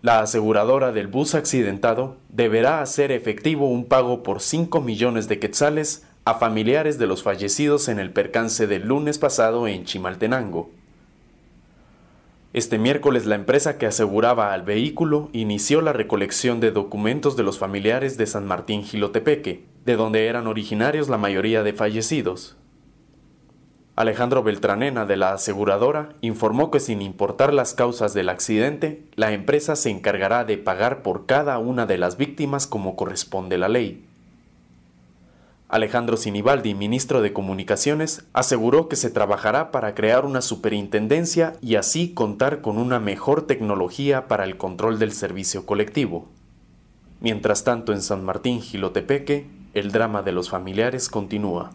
La aseguradora del bus accidentado deberá hacer efectivo un pago por 5 millones de quetzales a familiares de los fallecidos en el percance del lunes pasado en Chimaltenango. Este miércoles la empresa que aseguraba al vehículo inició la recolección de documentos de los familiares de San Martín Gilotepeque, de donde eran originarios la mayoría de fallecidos. Alejandro Beltranena de la aseguradora informó que sin importar las causas del accidente, la empresa se encargará de pagar por cada una de las víctimas como corresponde la ley. Alejandro Sinibaldi, ministro de Comunicaciones, aseguró que se trabajará para crear una superintendencia y así contar con una mejor tecnología para el control del servicio colectivo. Mientras tanto, en San Martín Gilotepeque, el drama de los familiares continúa.